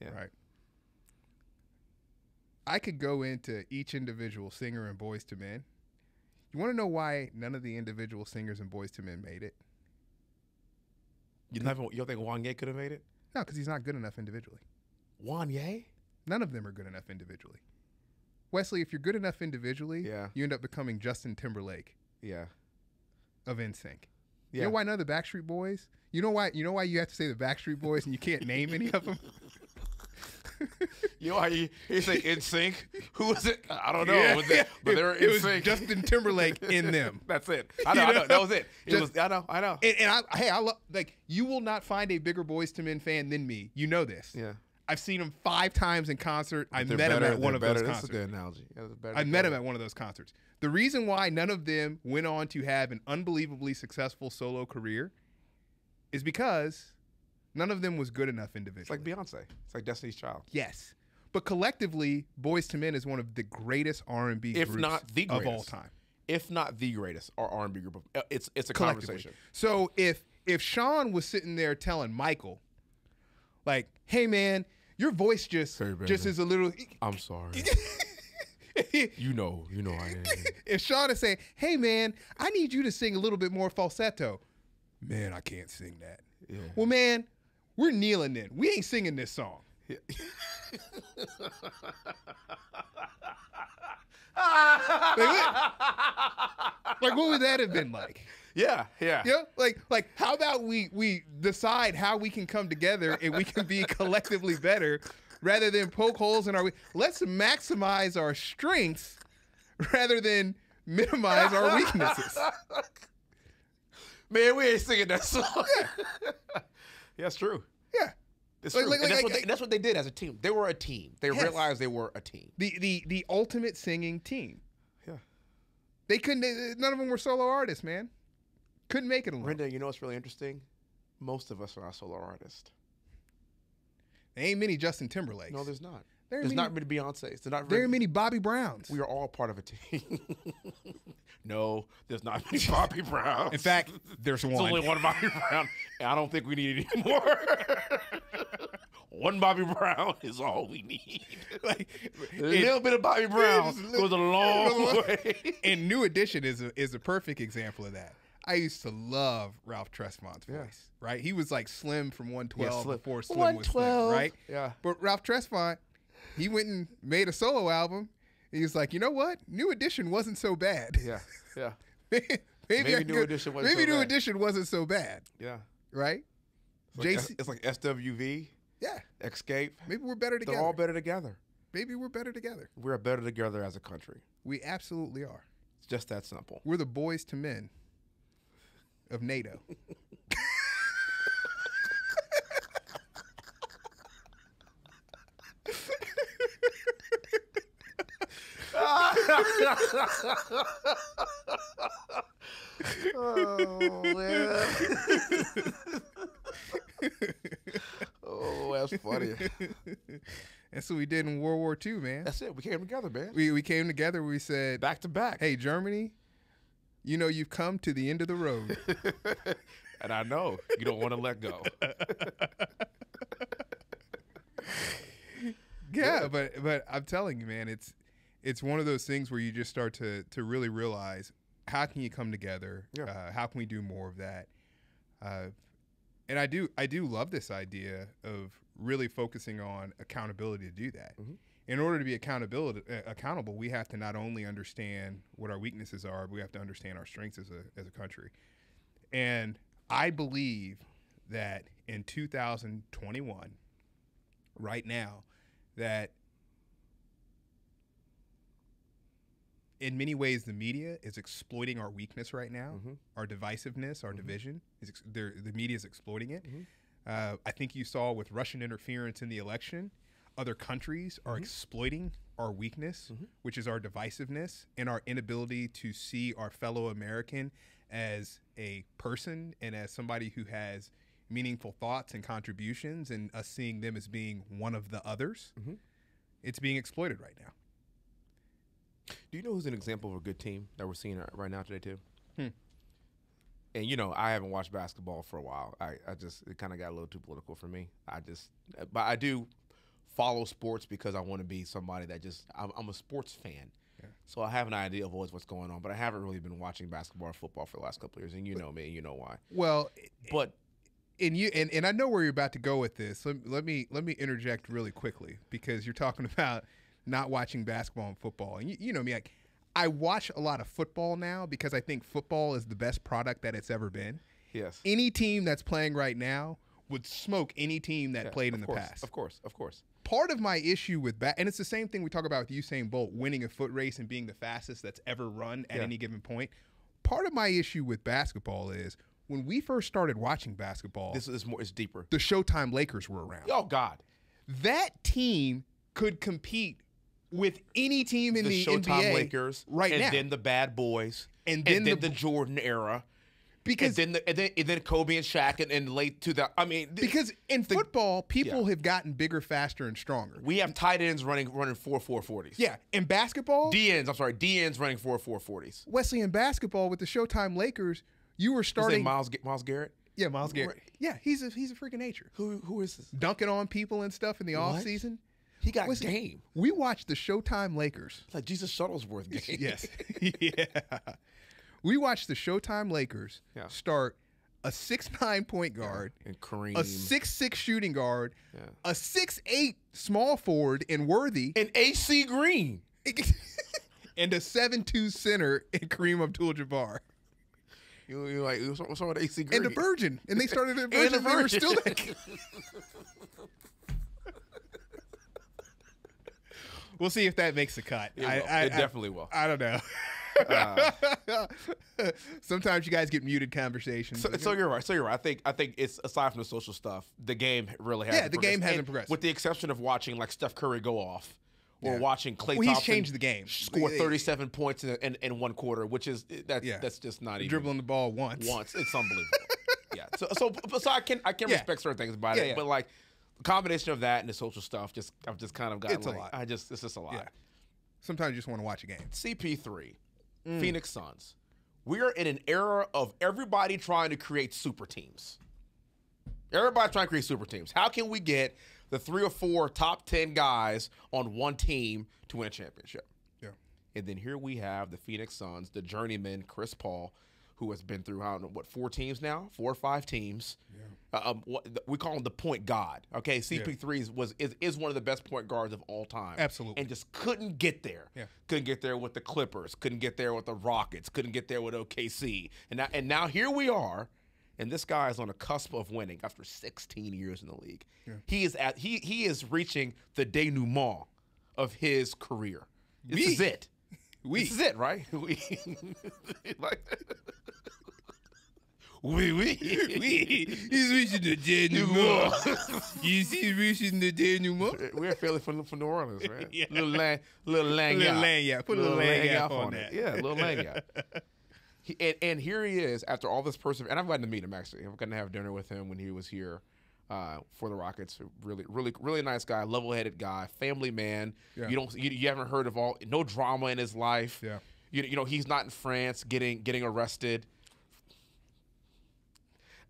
Yeah. Right. I could go into each individual singer and Boys to Men. You want to know why none of the individual singers and Boys to Men made it? You never, you don't think Ye could have made it? No, because he's not good enough individually. Ye? None of them are good enough individually. Wesley, if you're good enough individually, yeah. you end up becoming Justin Timberlake. Yeah. Of NSYNC. Yeah. You know why none of the Backstreet Boys? You know why? You know why you have to say the Backstreet Boys and you can't name any of them? you know how you, say in sync? Who was it? I don't know. Yeah. It, but they were in it sync. Justin Timberlake in them. That's it. I know, I know. That was it. it Just, was, I know. I know. And, and I, hey, I love like you will not find a bigger Boys to Men fan than me. You know this. Yeah. I've seen him five times in concert. I met better, him at one of better. those concerts. That's analogy. Better, I met him at one of those concerts. The reason why none of them went on to have an unbelievably successful solo career is because None of them was good enough individually. It's like Beyonce. It's like Destiny's Child. Yes, but collectively, Boys to Men is one of the greatest R and B, if not the greatest. of all time, if not the greatest or R and B group. Of, uh, it's it's a conversation. So if if Sean was sitting there telling Michael, like, "Hey man, your voice just hey, just is a little," I'm sorry. you know, you know I am. If Sean is saying, "Hey man, I need you to sing a little bit more falsetto," man, I can't sing that. Yeah. Well, man, we're kneeling in. We ain't singing this song. like, what, like, what would that have been like? Yeah, yeah. Yeah, like like how about we we decide how we can come together and we can be collectively better rather than poke holes in our let's maximize our strengths rather than minimize our weaknesses. Man, we ain't singing that song. Yeah. Yeah, it's true. Yeah. It's like, true. Like, that's, what they, that's what they did as a team. They were a team. They yes. realized they were a team. The the the ultimate singing team. Yeah. They couldn't. none of them were solo artists, man. Couldn't make it alone. Brenda, you know what's really interesting? Most of us are not solo artists. There ain't many Justin Timberlakes. No, there's not. There There's many, not many Beyonces. There's not very, many Bobby Browns. We are all part of a team. no, there's not many Bobby Browns. In fact, there's one. only one Bobby Brown, and I don't think we need any more. one Bobby Brown is all we need. like a little bit of Bobby Brown goes a long way. And New Edition is a, is a perfect example of that. I used to love Ralph Tresvant's voice, yeah. right? He was like Slim from 112 yeah, slim. before Slim 112. was Slim, right? Yeah. But Ralph Tresvant he went and made a solo album. And he was like, you know what? New Edition wasn't so bad. Yeah, yeah. maybe, maybe New could, Edition wasn't. Maybe so New bad. Edition wasn't so bad. Yeah. Right. It's like, JC, it's like SWV. Yeah. Escape. Maybe we're better together. They're all better together. Maybe we're better together. We're better together as a country. We absolutely are. It's just that simple. We're the boys to men of NATO. oh, man. oh, that's funny. That's what we did in World War II, man. That's it. We came together, man. We, we came together. We said, back to back. Hey, Germany, you know you've come to the end of the road. and I know you don't want to let go. yeah, but but I'm telling you, man, it's it's one of those things where you just start to to really realize how can you come together? Yeah. Uh, how can we do more of that? Uh, and I do I do love this idea of really focusing on accountability to do that. Mm-hmm. In order to be accountability uh, accountable, we have to not only understand what our weaknesses are, but we have to understand our strengths as a as a country. And I believe that in 2021, right now, that in many ways, the media is exploiting our weakness right now, mm-hmm. our divisiveness, our mm-hmm. division. Is ex- the media is exploiting it. Mm-hmm. Uh, I think you saw with Russian interference in the election, other countries are mm-hmm. exploiting our weakness, mm-hmm. which is our divisiveness and our inability to see our fellow American as a person and as somebody who has meaningful thoughts and contributions, and us seeing them as being one of the others. Mm-hmm. It's being exploited right now. Do you know who's an example of a good team that we're seeing right now today too? Hmm. And you know, I haven't watched basketball for a while. I, I just it kind of got a little too political for me. I just, but I do follow sports because I want to be somebody that just I'm, I'm a sports fan. Yeah. So I have an idea of always what's going on, but I haven't really been watching basketball or football for the last couple years, and you know me, and you know why. Well, but and you and, and I know where you're about to go with this. Let, let me let me interject really quickly because you're talking about not watching basketball and football. And you, you know me, like I watch a lot of football now because I think football is the best product that it's ever been. Yes. Any team that's playing right now would smoke any team that played in the course, past. Of course, of course. Part of my issue with bat, and it's the same thing we talk about with Usain Bolt winning a foot race and being the fastest that's ever run at yeah. any given point. Part of my issue with basketball is when we first started watching basketball. This is more. It's deeper. The Showtime Lakers were around. Oh God, that team could compete with any team in the, the Showtime NBA Lakers right and now. And then the Bad Boys. And then, and then the, the, Jordan era. Because and then, the, and then, and then Kobe and Shaq and, and late to the I mean because in football people yeah. have gotten bigger, faster, and stronger. We have tight ends running running four four forties. Yeah, in basketball, D ends. I'm sorry, D ends running four four forties. Wesley in basketball with the Showtime Lakers, you were starting Miles Miles Garrett. Yeah, Miles Garrett. Yeah, he's a he's a freaking nature. Who who is this? Dunking on people and stuff in the what? off season. He got Listen, game. We watched the Showtime Lakers. It's like Jesus Shuttlesworth game. yes. yeah. We watched the Showtime Lakers Yeah. start a six nine point guard, And Kareem. a six six shooting guard, Yeah. a six eight small forward in Worthy, and AC Green. and a seven two center in Kareem Abdul Jabbar. You you like what's wrong- with AC Green? And a virgin. And they started a virgin. They were still we'll see if that makes a cut. It, I, I, it I, definitely will. I don't know. Uh, Sometimes you guys get muted conversations. So, so, you're right. So you're right. I think I think it's aside from the social stuff, the game really hasn't. Yeah, the progressed. game hasn't and progressed, with the exception of watching like Steph Curry go off. Or yeah. watching Clay well, he's changed the game. Score thirty-seven points in, in, in one quarter, which is that, yeah. that's just not even dribbling the ball once. Once it's unbelievable. yeah. So so so I can I can yeah. respect certain things about it, but like combination of that and the social stuff, just I've just kind of got it's like, a lot. I just it's just a lot. Yeah. Sometimes you just want to watch a game. CP3, mm. Phoenix Suns. We are in an era of everybody trying to create super teams. Everybody's trying to create super teams. How can we get the three or four top 10 guys on one team to win a championship? Yeah. And then here we have the Phoenix Suns, the journeyman, Chris Paul, who has been through, I don't know, what, four teams now? Four or five teams. Yeah. Uh, um, what, we call him the point god. Okay. CP3 yeah. is, was, is, is one of the best point guards of all time. Absolutely. And just couldn't get there. Yeah. Couldn't get there with the Clippers. Couldn't get there with the Rockets. Couldn't get there with OKC. And now, and now here we are. And this guy is on the cusp of winning after 16 years in the league. Yeah. He is at he he is reaching the denouement of his career. This is it. We. This is it, right? We. like, we, we, we. He's reaching the denouement. you see, reaching the denouement. We're fairly from, from New Orleans, right? yeah. Little Lang, little Lang, little Lang, yeah. Put a little, little Lang, lang on, on that. Yeah, little Lang, he, and, and here he is after all this person. And I've gotten to meet him actually. i am going to have dinner with him when he was here uh, for the Rockets. Really, really, really nice guy, level-headed guy, family man. Yeah. You don't, you, you, haven't heard of all, no drama in his life. Yeah. You, you know, he's not in France getting getting arrested.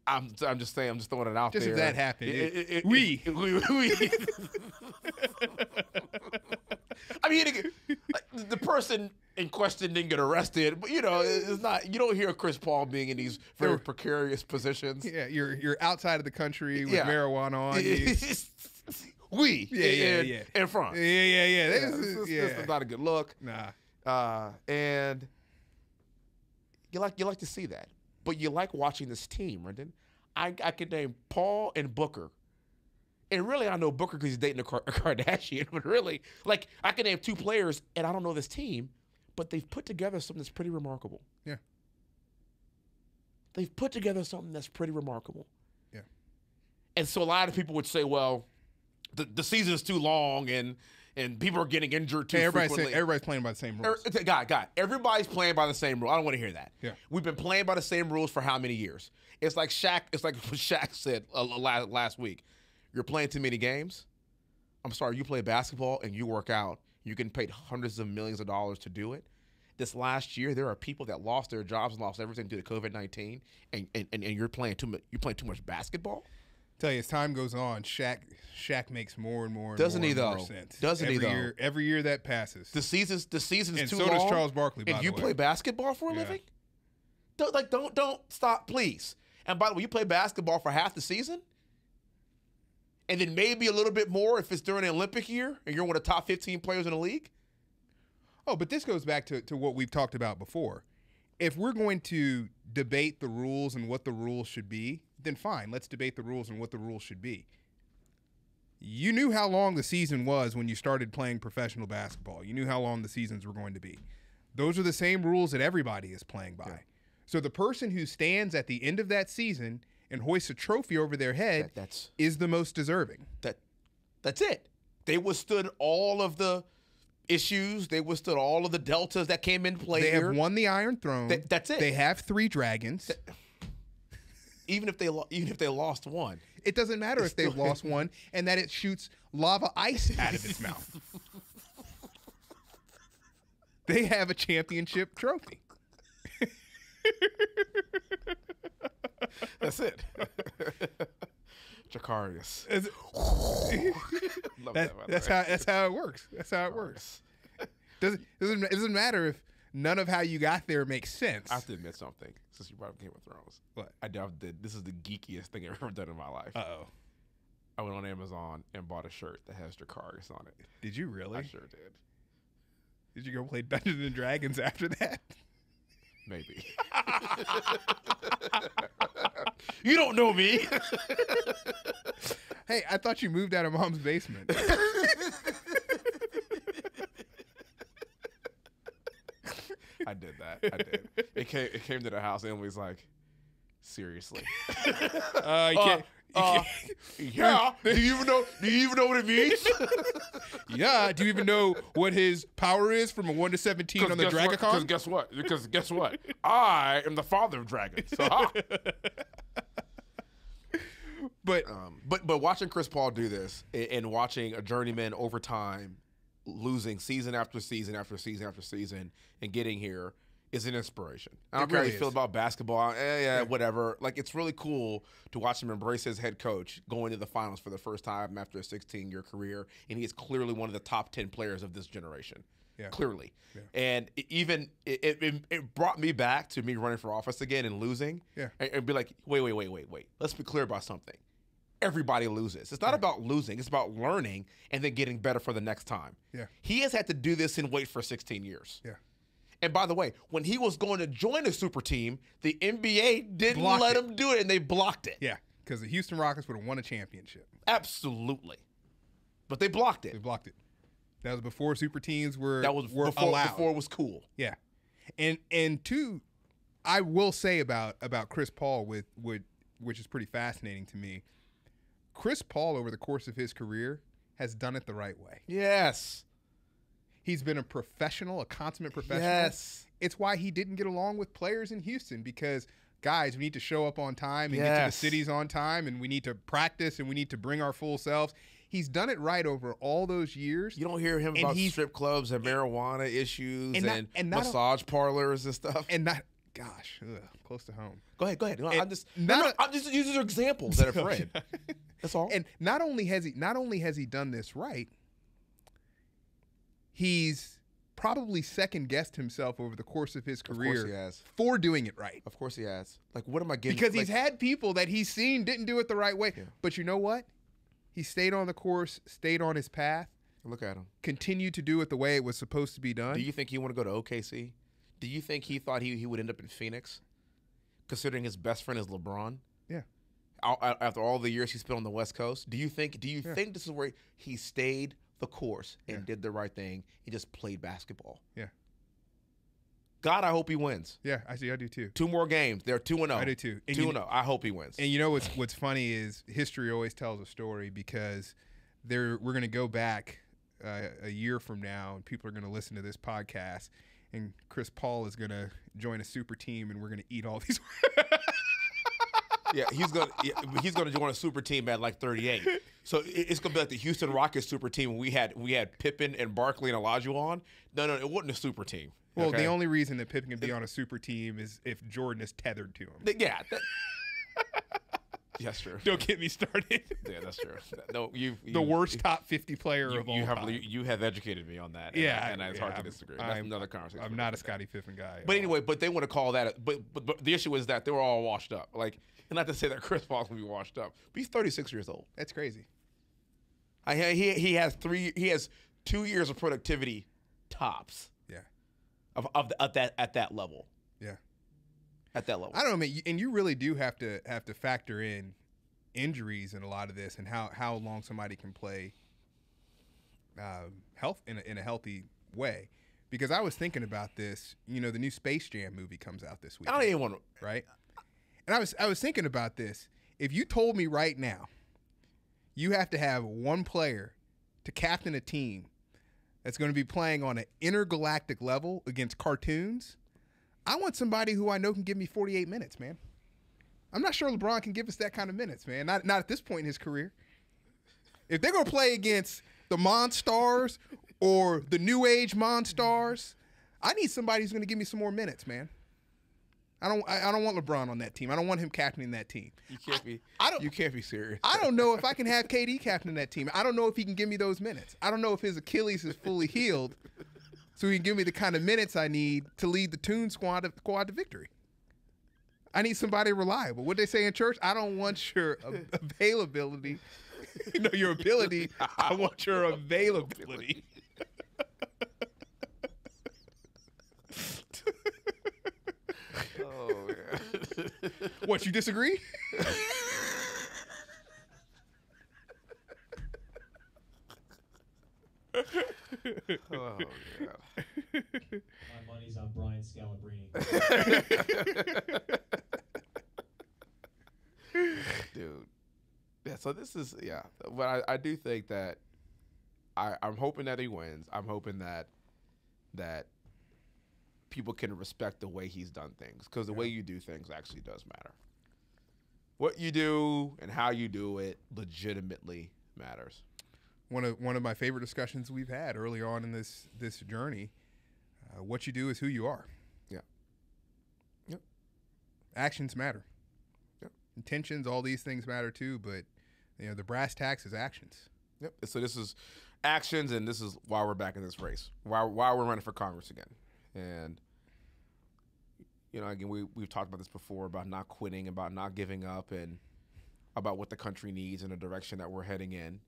I'm, I'm just saying, I'm just throwing it out just there. if that happened, we, we. I mean, the person in question didn't get arrested. But you know, it's not you don't hear Chris Paul being in these very They're, precarious positions. Yeah, you're you're outside of the country with yeah. marijuana on. we yeah yeah yeah in France. Yeah yeah yeah. This, yeah, is, yeah. this is not a good look. Nah. Uh, and you like you like to see that, but you like watching this team, Rendon. I I could name Paul and Booker and really, I know Booker because he's dating a, Kardashian. But really, like, I could name two players, and I don't know this team but they've put together something that's pretty remarkable. Yeah. They've put together something that's pretty remarkable. Yeah. And so a lot of people would say, well, the, the season is too long and and people are getting injured too hey, everybody's frequently. Saying, everybody's playing by the same er, rules. God, God, everybody's playing by the same rule. I don't want to hear that. Yeah. We've been playing by the same rules for how many years? It's like Shaq. It's like what Shaq said uh, last, last week. You're playing too many games. I'm sorry. You play basketball and you work out you can pay hundreds of millions of dollars to do it. This last year, there are people that lost their jobs and lost everything due to COVID nineteen, and, and, and you're playing too much. You're playing too much basketball. tell you, as time goes on, Shaq Shaq makes more and more. And Doesn't more he though? sense. Doesn't every he though? Year, every year that passes, the season's the season's too so long. And so does Charles Barkley. and you way. play basketball for a yeah. living? Don't, like don't don't stop, please. And by the way, you play basketball for half the season and then maybe a little bit more if it's during an Olympic year and you're one of the top 15 players in the league. Oh, but this goes back to, to what we've talked about before. If we're going to debate the rules and what the rules should be, then fine, let's debate the rules and what the rules should be. You knew how long the season was when you started playing professional basketball. You knew how long the seasons were going to be. Those are the same rules that everybody is playing by. Yeah. So the person who stands at the end of that season – and hoist a trophy over their head that, is the most deserving. That that's it. They withstood all of the issues. They withstood all of the deltas that came in play. They here. have won the Iron Throne. Th that's it. They have three dragons. even if they even if they lost one, it doesn't matter if they've lost one, and that it shoots lava ice out of its mouth. they have a championship trophy. That's it. Jacarius. that, that that's how that's how it works. That's how it works. Doesn't doesn't it doesn't matter if none of how you got there makes sense. I have to admit something since you brought up Game of Thrones. What? I did. This is the geekiest thing I've ever done in my life. oh. I went on Amazon and bought a shirt that has Jacarius on it. Did you really? I sure did. Did you go play Dungeons and Dragons after that? Maybe. you don't know me. hey, I thought you moved out of mom's basement. I did that. I did. It came. It came to the house. and was like, seriously. uh, you uh, can't, uh, you can't, yeah. Do you even know? Do you even know what it means? yeah. Do you even know what his power is from a one to seventeen on the Dragon? Because guess what? Because guess what? I am the father of dragons. So, but um, but but watching Chris Paul do this and, and watching a journeyman over time losing season after season after season after season and getting here is an inspiration. I don't care really how you feel about basketball. Eh, yeah, whatever. Like it's really cool to watch him embrace his head coach going to the finals for the first time after a 16-year career, and he is clearly one of the top 10 players of this generation. Yeah. Clearly, yeah. and it even it, it, it brought me back to me running for office again and losing. Yeah, and, be like, wait, wait, wait, wait, wait. Let's be clear about something. Everybody loses. It's not about losing. It's about learning and then getting better for the next time. Yeah, he has had to do this and wait for 16 years. Yeah and by the way, when he was going to join a super team, the NBA didn't blocked let it. him do it and they blocked it. Yeah, because the Houston Rockets would have won a championship. Absolutely. But they blocked it. They blocked it. That was before super teams were That was were before, allowed. before it was cool. Yeah. And and two, I will say about about Chris Paul with with which is pretty fascinating to me. Chris Paul over the course of his career has done it the right way. Yes. He's been a professional, a consummate professional. Yes. It's why he didn't get along with players in Houston because guys, we need to show up on time and yes. get to the cities on time and we need to practice and we need to bring our full selves. He's done it right over all those years. You don't hear him and about strip clubs and marijuana issues and, and, not, and massage a, parlors and stuff. And not gosh, ugh, close to home. Go ahead, go ahead. No, I'm just not, no, no, I'm just using examples that are read. That's all. And not only has he not only has he done this right, he's probably second guessed himself over the course of his career of he has. for doing it right. Of course he has. Like, what am I getting? Because like, he's had people that he's seen didn't do it the right way. Yeah. But you know what? He stayed on the course, stayed on his path. Look at him. Continued to do it the way it was supposed to be done. Do you think he want to go to OKC? Do you think he thought he, he would end up in Phoenix, considering his best friend is LeBron? Yeah. After all the years he spent on the West Coast, do you think do you yeah. think this is where he stayed the course and yeah. did the right thing and just played basketball. Yeah. God, I hope he wins. Yeah, I see. I do too. Two more games. They're two and zero. Oh. I do too. And two you, and zero. Oh. I hope he wins. And you know what's what's funny is history always tells a story because there we're going to go back uh, a year from now and people are going to listen to this podcast and Chris Paul is going to join a super team and we're going to eat all these. yeah, he's gonna yeah, he's gonna join a super team at like 38. So it's gonna be like the Houston Rockets super team. we had we had Pippen and Barkley and Olajuwon. No, no, it wasn't a super team. Well, okay? the only reason that Pippen can be on a super team is if Jordan is tethered to him. Yeah. That, Yes, sure. Don't get me started. yeah, that's true. No, you the worst top fifty player you, of all you have, time. You have educated me on that. And yeah, I, and it's yeah, hard to disagree. That's I'm, another conversation. I'm not a Scottie Pippen guy. But anyway, but they want to call that. A, but, but but the issue is that they were all washed up. Like and not to say that Chris Paul's gonna be washed up, but he's 36 years old. That's crazy. I, he he has three. He has two years of productivity tops. Yeah. Of of, the, of that at that level. Yeah. At that level. I don't know, man. And you really do have to have to factor in injuries in a lot of this and how how long somebody can play. Um, health in a, in a healthy way because I was thinking about this. You know, the new Space Jam movie comes out this week. I don't even want to. Right? And I was I was thinking about this. If you told me right now, you have to have one player to captain a team that's going to be playing on an intergalactic level against cartoons, I want somebody who I know can give me 48 minutes, man. I'm not sure LeBron can give us that kind of minutes, man. Not not at this point in his career. If they're going to play against the Monstars or the New Age Monstars, I need somebody who's going to give me some more minutes, man. I don't. I, I, don't want LeBron on that team. I don't want him captaining that team. You can't be. I, don't. You can't be serious. I don't know if I can have KD captain that team. I don't know if he can give me those minutes. I don't know if his Achilles is fully healed, so he can give me the kind of minutes I need to lead the Tune Squad to, squad to victory. I need somebody reliable. What they say in church? I don't want your availability. no, your ability. I want your availability. what, you disagree? oh, God. My money's on Brian Scalabrine. Dude. Yeah, so this is, yeah. But I, I do think that I, I'm hoping that he wins. I'm hoping that that people can respect the way he's done things because the yeah. way you do things actually does matter. What you do and how you do it legitimately matters. One of one of my favorite discussions we've had early on in this this journey. Uh, what you do is who you are. Yeah. Yep. Actions matter. Yep. Intentions, all these things matter too, but you know the brass tacks is actions. Yep. So this is actions, and this is why we're back in this race. Why why we're running for Congress again. And you know, again, we we've talked about this before about not quitting, about not giving up, and about what the country needs and the direction that we're heading in,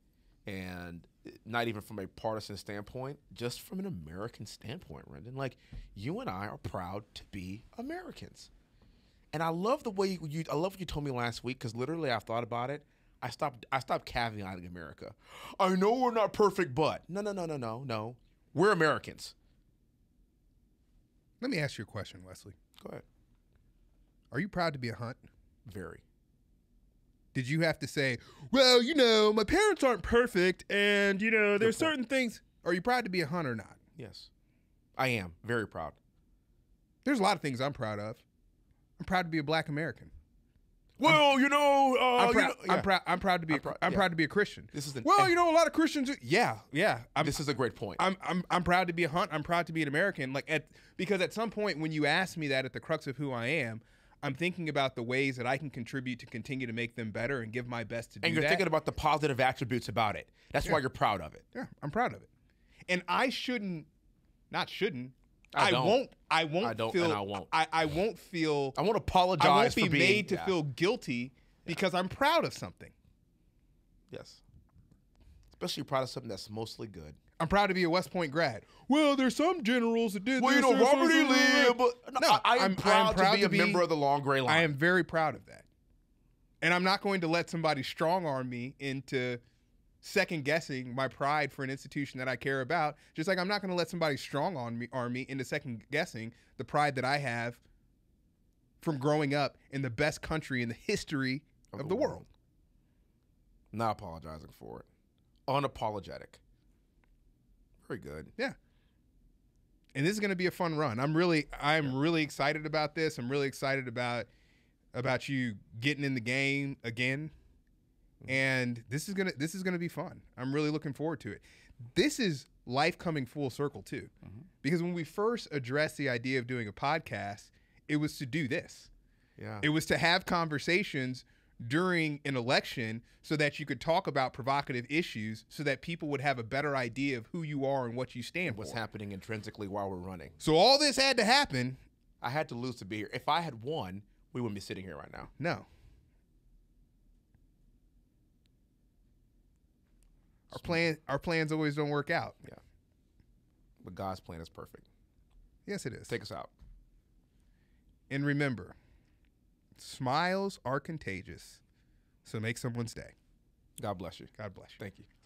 and not even from a partisan standpoint, just from an American standpoint, Rendon. Like you and I are proud to be Americans, and I love the way you, I love what you told me last week because literally I thought about it. I stopped I stopped caveating America. I know we're not perfect, but no, no, no, no, no, no. We're Americans. Let me ask you a question, Wesley. Go ahead. Are you proud to be a hunt? Very. Did you have to say, well, you know, my parents aren't perfect and, you know, there's certain things. Are you proud to be a hunt or not? Yes. I am very proud. There's a lot of things I'm proud of. I'm proud to be a black American well, you know, uh, I'm, proud, you know yeah. I'm, proud, I'm proud. to be. I'm, proud, am yeah. proud to be a Christian. This is an, well, you know, a lot of Christians. Yeah, yeah. I'm, this is a great point. I'm, I'm, I'm proud to be a hunt. I'm proud to be an American. Like at because at some point when you ask me that at the crux of who I am, I'm thinking about the ways that I can contribute to continue to make them better and give my best to do. And you're that. thinking about the positive attributes about it. That's yeah. why you're proud of it. Yeah, I'm proud of it. And I shouldn't, not shouldn't. I, I won't. I won't. I don't. Feel, and I won't. I, I won't feel. I won't apologize. I won't be being, made to yeah. feel guilty because yeah. I'm proud of something. Yes. Especially proud of something that's mostly good. I'm proud to be a West Point grad. Well, there's some generals that did. Well, you know, Robert E. Lee. But no, I, am proud, proud, to be to a be, member of the Long Gray Line. I am very proud of that, and I'm not going to let somebody strong arm me into second guessing my pride for an institution that I care about. Just like I'm not going to let somebody strong on me arm me into second guessing the pride that I have from growing up in the best country in the history of, of the, world. world. Not apologizing for it. Unapologetic. Very good. Yeah. And this is going to be a fun run. I'm really I'm yeah. really excited about this. I'm really excited about about you getting in the game again Mm-hmm. and this is gonna this is gonna be fun. I'm really looking forward to it. This is life coming full circle too, mm-hmm. because when we first addressed the idea of doing a podcast, it was to do this. Yeah, it was to have conversations during an election so that you could talk about provocative issues so that people would have a better idea of who you are and what you stand what's for. What's happening intrinsically while we're running. So all this had to happen. I had to lose to be here. If I had won, we wouldn't be sitting here right now. No. Our plan, our plans always don't work out. Yeah. But God's plan is perfect. Yes, it is. Take us out. And remember, smiles are contagious. So make someone's day. God bless you. God bless you. Thank you.